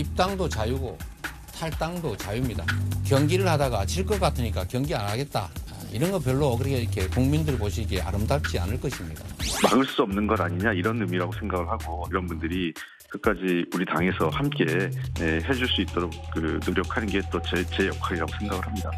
입당도 자유고 탈당도 자유입니다. 경기를 하다가 질 것 같으니까 경기 안 하겠다. 이런 거 별로 그렇게 이렇게 국민들 보시기에 아름답지 않을 것입니다. 막을 수 없는 것 아니냐 이런 의미라고 생각을 하고 이런 분들이 끝까지 우리 당에서 함께 네, 해줄 수 있도록 그 노력하는 게 또 제 제 역할이라고 생각을 합니다.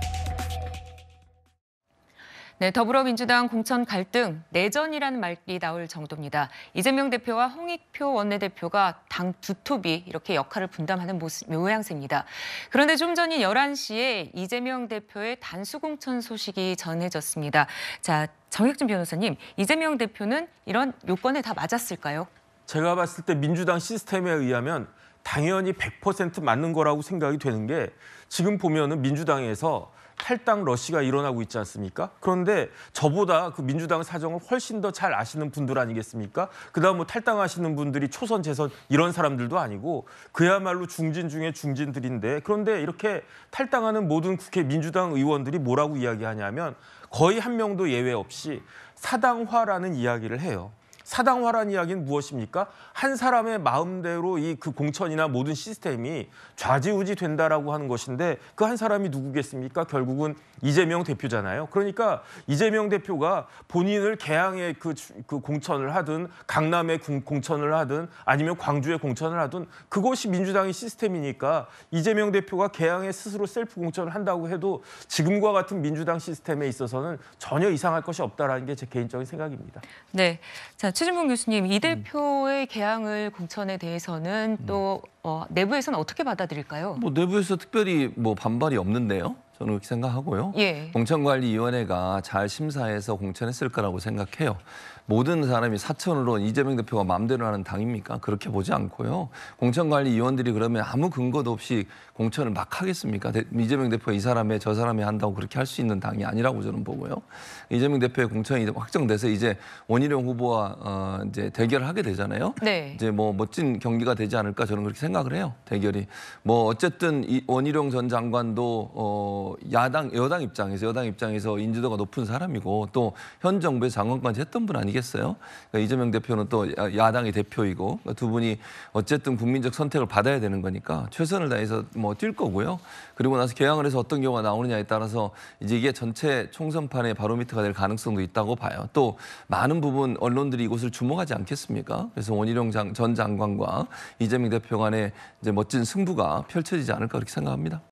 네, 더불어민주당 공천 갈등, 내전이라는 말이 나올 정도입니다. 이재명 대표와 홍익표 원내대표가 당 두톱이 이렇게 역할을 분담하는 모습, 모양새입니다. 그런데 좀 전인 11시에 이재명 대표의 단수 공천 소식이 전해졌습니다. 자, 정혁진 변호사님, 이재명 대표는 이런 요건에 다 맞았을까요? 제가 봤을 때 민주당 시스템에 의하면 당연히 100% 맞는 거라고 생각이 되는 게 지금 보면은 민주당에서 탈당 러시가 일어나고 있지 않습니까? 그런데 저보다 그 민주당 사정을 훨씬 더 잘 아시는 분들 아니겠습니까? 그다음 뭐 탈당하시는 분들이 초선 재선 이런 사람들도 아니고 그야말로 중진 중에 중진들인데 그런데 이렇게 탈당하는 모든 국회 민주당 의원들이 뭐라고 이야기하냐면 거의 한 명도 예외 없이 사당화라는 이야기를 해요. 사당화란 이야기는 무엇입니까? 한 사람의 마음대로 이 그 공천이나 모든 시스템이 좌지우지 된다라고 하는 것인데 그 한 사람이 누구겠습니까? 결국은 이재명 대표잖아요. 그러니까 이재명 대표가 본인을 개항의 그, 그 공천을 하든 강남의 공천을 하든 아니면 광주의 공천을 하든 그것이 민주당의 시스템이니까 이재명 대표가 개항에 스스로 셀프 공천을 한다고 해도 지금과 같은 민주당 시스템에 있어서는 전혀 이상할 것이 없다라는 게 제 개인적인 생각입니다. 네. 자, 최진봉 교수님, 이 음. 대표의 개항을 공천에 대해서는 음. 또 어, 내부에서는 어떻게 받아들일까요? 뭐 내부에서 특별히 뭐 반발이 없는데요. 저는 그렇게 생각하고요. 예. 공천관리위원회가 잘 심사해서 공천했을 거라고 생각해요. 모든 사람이 사천으로 이재명 대표가 마음대로 하는 당입니까? 그렇게 보지 않고요. 공천관리위원들이 그러면 아무 근거도 없이 공천을 막 하겠습니까? 대, 이재명 대표가 이 사람의 저 사람이 한다고 그렇게 할 수 있는 당이 아니라고 저는 보고요. 이재명 대표의 공천이 확정돼서 이제 원희룡 후보와 어, 이제 대결을 하게 되잖아요. 네. 이제 뭐 멋진 경기가 되지 않을까 저는 그렇게 생각을 해요. 대결이 뭐 어쨌든 이 원희룡 전 장관도 어, 야당 여당 입장에서 여당 입장에서 인지도가 높은 사람이고 또 현 정부의 장관까지 했던 분 아니겠어요? 그러니까 이재명 대표는 또 야당의 대표이고 그러니까 두 분이 어쨌든 국민적 선택을 받아야 되는 거니까 최선을 다해서 뭐 뛸 거고요. 그리고 나서 개항을 해서 어떤 경우가 나오느냐에 따라서 이제 이게 전체 총선판의 바로미터가 될 가능성도 있다고 봐요. 또 많은 부분 언론들이 이곳을 주목하지 않겠습니까? 그래서 원희룡 장, 전 장관과 이재명 대표 간의 이제 멋진 승부가 펼쳐지지 않을까 그렇게 생각합니다.